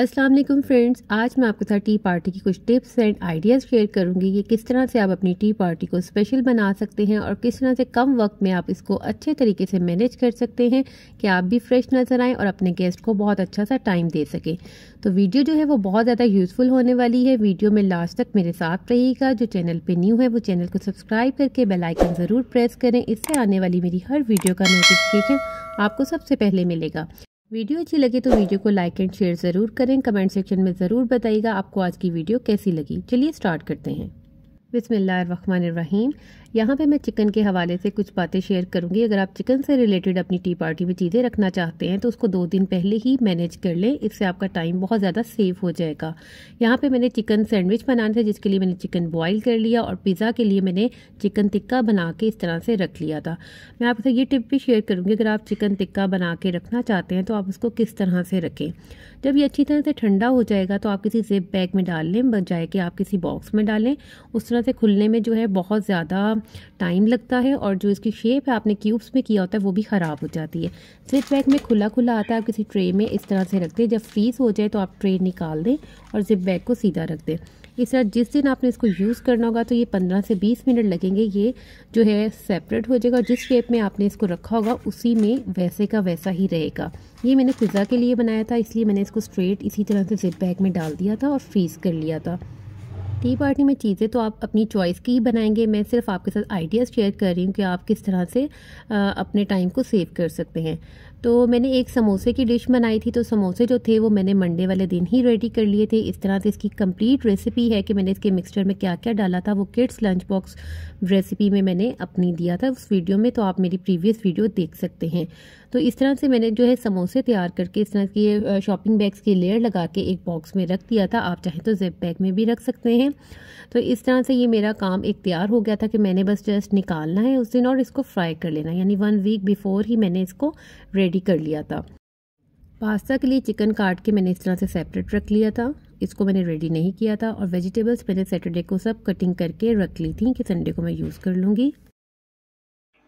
अस्सलाम वालेकुम फ्रेंड्स आज मैं आपके साथ टी पार्टी की कुछ टिप्स एंड आइडियाज़ शेयर करूंगी कि किस तरह से आप अपनी टी पार्टी को स्पेशल बना सकते हैं और किस तरह से कम वक्त में आप इसको अच्छे तरीके से मैनेज कर सकते हैं कि आप भी फ्रेश नजर आएँ और अपने गेस्ट को बहुत अच्छा सा टाइम दे सकें तो वीडियो जो है वो बहुत ज़्यादा यूज़फुल होने वाली है वीडियो में लास्ट तक मेरे साथ रहेगा जो चैनल पर न्यू है वो चैनल को सब्सक्राइब करके बेलाइकन ज़रूर प्रेस करें इससे आने वाली मेरी हर वीडियो का नोटिफिकेशन आपको सबसे पहले मिलेगा वीडियो अच्छी लगे तो वीडियो को लाइक एंड शेयर ज़रूर करें कमेंट सेक्शन में ज़रूर बताइएगा आपको आज की वीडियो कैसी लगी चलिए स्टार्ट करते हैं बिसमीम यहाँ पे मैं चिकन के हवाले से कुछ बातें शेयर करूँगी अगर आप चिकन से रिलेटेड अपनी टी पार्टी में चीज़ें रखना चाहते हैं तो उसको दो दिन पहले ही मैनेज कर लें इससे आपका टाइम बहुत ज़्यादा सेव हो जाएगा यहाँ पर मैंने चिकन सैंडविच बनाने थे जिसके लिए मैंने चिकन बॉयल कर लिया और पिज़्ज़ा के लिए मैंने चिकन टिक्का बना के इस तरह से रख लिया था मैं आपसे ये टिप भी शेयर करूँगी अगर आप चिकन टिक्का बना के रखना चाहते हैं तो आप उसको किस तरह से रखें जब ये अच्छी तरह से ठंडा हो जाएगा तो आप किसी जेब बैग में डाल लें बजाय कि आप किसी बॉक्स में डालें उस तरह से खुलने में जो है बहुत ज़्यादा टाइम लगता है और जो इसकी शेप है आपने क्यूब्स में किया होता है वो भी ख़राब हो जाती है स्विच बैग में खुला खुला आता है आप किसी ट्रे में इस तरह से रख दें जब फ्रीज़ हो जाए तो आप ट्रे निकाल दें और जिप बैग को सीधा रख दें इस तरह जिस दिन आपने इसको यूज़ करना होगा तो ये पंद्रह से बीस मिनट लगेंगे ये जो है सेपरेट हो जाएगा जिस शेप में आपने इसको रखा होगा उसी में वैसे का वैसा ही रहेगा ये मैंने पिज़्ज़ा के लिए बनाया था इसलिए मैंने इसको स्ट्रेट इसी तरह से जिप बैग में डाल दिया था और फ्रीज़ कर लिया था टी पार्टी में चीज़ें तो आप अपनी चॉइस की ही बनाएंगे मैं सिर्फ आपके साथ आइडियाज़ शेयर कर रही हूँ कि आप किस तरह से अपने टाइम को सेव कर सकते हैं तो मैंने एक समोसे की डिश बनाई थी तो समोसे जो थे वो मैंने मंडे वाले दिन ही रेडी कर लिए थे इस तरह से इसकी कंप्लीट रेसिपी है कि मैंने इसके मिक्सचर में क्या क्या डाला था वो किड्स लंच बॉक्स रेसिपी में मैंने अपनी दिया था उस वीडियो में तो आप मेरी प्रीवियस वीडियो देख सकते हैं तो इस तरह से मैंने जो है समोसे तैयार करके इस तरह की शॉपिंग बैग्स की लेयर लगा के एक बॉक्स में रख दिया था आप चाहें तो जेब बैग में भी रख सकते हैं हैं तो इस तरह से ये मेरा काम एक तैयार हो गया था कि मैंने बस जस्ट निकालना है उस दिन और इसको फ्राई कर लेना यानी वन वीक बिफोर ही मैंने इसको रेडी कर लिया था पास्ता के लिए चिकन काट के मैंने इस तरह से सेपरेट रख लिया था इसको मैंने रेडी नहीं किया था और वेजिटेबल्स मैंने सैटरडे को सब कटिंग करके रख ली थी कि संडे को मैं यूज़ कर लूँगी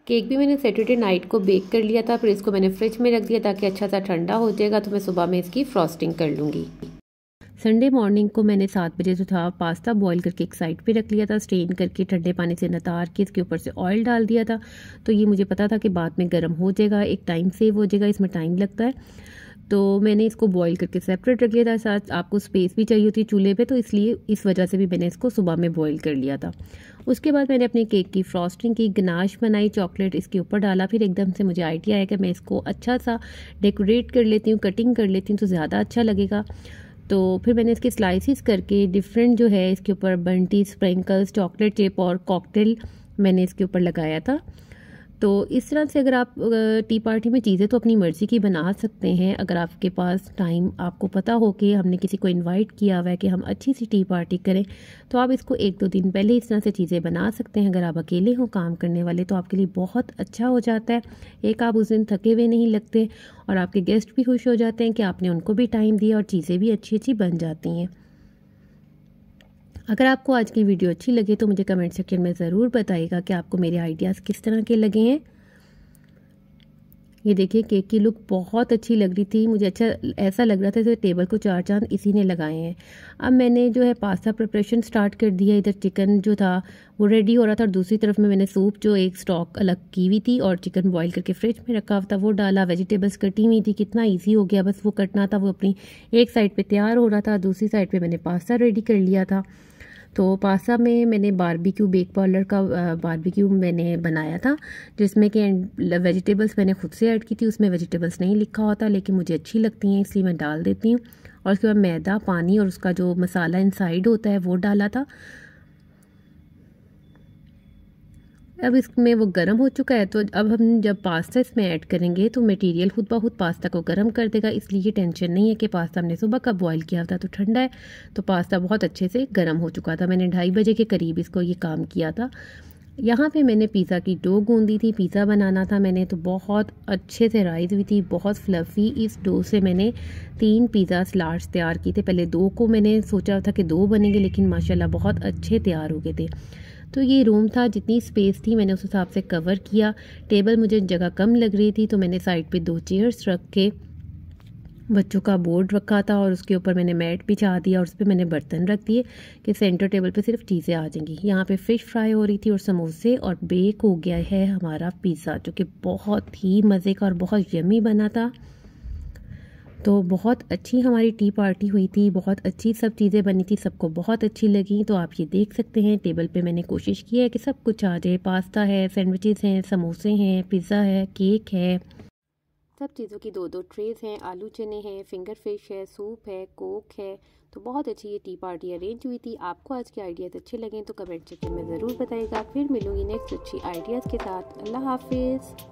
केक भी मैंने सैटरडे नाइट को बेक कर लिया था फिर इसको मैंने फ्रिज में रख दिया ताकि अच्छा सा ठंडा हो जाएगा तो मैं सुबह में इसकी फ्रॉस्टिंग कर लूँगी संडे मॉर्निंग को मैंने सात बजे जो था पास्ता बॉईल करके एक साइड पे रख लिया था स्ट्रेन करके ठंडे पानी से नतार के इसके ऊपर से ऑयल डाल दिया था तो ये मुझे पता था कि बाद में गर्म हो जाएगा एक टाइम सेव हो जाएगा इसमें टाइम लगता है तो मैंने इसको बॉईल करके सेपरेट रख लिया था साथ आपको स्पेस भी चाहिए होती चूल्हे पे तो इसलिए इस वजह से भी मैंने इसको सुबह में बॉईल कर लिया था उसके बाद मैंने अपने केक की फ्रॉस्टिंग की गनाश बनाई चॉकलेट इसके ऊपर डाला फिर एकदम से मुझे आइडिया आया कि मैं इसको अच्छा सा डेकोरेट कर लेती हूँ कटिंग कर लेती हूँ तो ज़्यादा अच्छा लगेगा तो फिर मैंने इसके स्लाइसिस करके डिफरेंट जो है इसके ऊपर बंटी स्प्रिंकल्स चॉकलेट चिप और कॉकटेल मैंने इसके ऊपर लगाया था तो इस तरह से अगर आप टी पार्टी में चीज़ें तो अपनी मर्ज़ी की बना सकते हैं अगर आपके पास टाइम आपको पता हो कि हमने किसी को इनवाइट किया हुआ है कि हम अच्छी सी टी पार्टी करें तो आप इसको एक दो दिन पहले इस तरह से चीज़ें बना सकते हैं अगर आप अकेले हों काम करने वाले तो आपके लिए बहुत अच्छा हो जाता है एक आप उस दिन थके हुए नहीं लगते और आपके गेस्ट भी खुश हो जाते हैं कि आपने उनको भी टाइम दिया और चीज़ें भी अच्छी अच्छी बन जाती हैं अगर आपको आज की वीडियो अच्छी लगे तो मुझे कमेंट सेक्शन में ज़रूर बताइएगा कि आपको मेरे आइडियाज़ किस तरह के लगे हैं ये देखिए केक की लुक बहुत अच्छी लग रही थी मुझे अच्छा ऐसा लग रहा था जैसे टेबल को चार चांद इसी ने लगाए हैं अब मैंने जो है पास्ता प्रिपरेशन स्टार्ट कर दिया इधर चिकन जो था वो रेडी हो रहा था और दूसरी तरफ में मैंने सूप जो एक स्टॉक अलग की हुई थी और चिकन बॉईल करके फ्रिज में रखा हुआ था वो डाला वेजिटेबल्स कटी हुई थी कितना ईजी हो गया बस वो कटना था वो अपनी एक साइड पर तैयार हो रहा था दूसरी साइड पर मैंने पास्ता रेडी कर लिया था तो पासा में मैंने बारबेक्यू बेक पार्लर का बारबेक्यू मैंने बनाया था जिसमें कि वेजिटेबल्स मैंने खुद से ऐड की थी उसमें वेजिटेबल्स नहीं लिखा होता लेकिन मुझे अच्छी लगती हैं इसलिए मैं डाल देती हूँ और उसके बाद मैदा पानी और उसका जो मसाला इनसाइड होता है वो डाला था अब इसमें वो गर्म हो चुका है तो अब हम जब पास्ता इसमें ऐड करेंगे तो मटेरियल खुद ब खुद पास्ता को गर्म कर देगा इसलिए टेंशन नहीं है कि पास्ता हमने सुबह का बॉयल किया था तो ठंडा है तो पास्ता बहुत अच्छे से गर्म हो चुका था मैंने ढाई बजे के करीब इसको ये काम किया था यहाँ पे मैंने पिज़्ज़ा की डो गूंदी थी पिज़्ज़ा बनाना था मैंने तो बहुत अच्छे से राइज हुई थी बहुत फ्लफ़ी इस डो से मैंने तीन पिज़्ज़ा स्लार्स तैयार किए थे पहले दो को मैंने सोचा था कि दो बनेंगे लेकिन माशाल्लाह बहुत अच्छे तैयार हो गए थे तो ये रूम था जितनी स्पेस थी मैंने उस हिसाब से कवर किया टेबल मुझे जगह कम लग रही थी तो मैंने साइड पे दो चेयर्स रख के बच्चों का बोर्ड रखा था और उसके ऊपर मैंने मैट चाह दिया और उस पर मैंने बर्तन रख दिए कि सेंटर टेबल पे सिर्फ चीज़ें आ जाएंगी यहाँ पे फ़िश फ्राई हो रही थी और समोसे और बेक हो गया है हमारा पिज़्ज़ा जो कि बहुत ही मज़े का और बहुत यमी बना था तो बहुत अच्छी हमारी टी पार्टी हुई थी बहुत अच्छी सब चीज़ें बनी थी सबको बहुत अच्छी लगी तो आप ये देख सकते हैं टेबल पे मैंने कोशिश की है कि सब कुछ आ जाए पास्ता है सैंडविचेस हैं समोसे हैं पिज़्ज़ा है केक है सब चीज़ों की दो दो ट्रेज हैं आलू चने हैं फिंगर फिश है सूप है कोक है तो बहुत अच्छी ये टी पार्टी अरेंज हुई थी आपको आज के आइडियाज़ अच्छे लगे तो कमेंट सेक्शन में ज़रूर बताइएगा फिर मिलूंगी नेक्स्ट अच्छी आइडियाज़ के साथ अल्लाह हाफिज़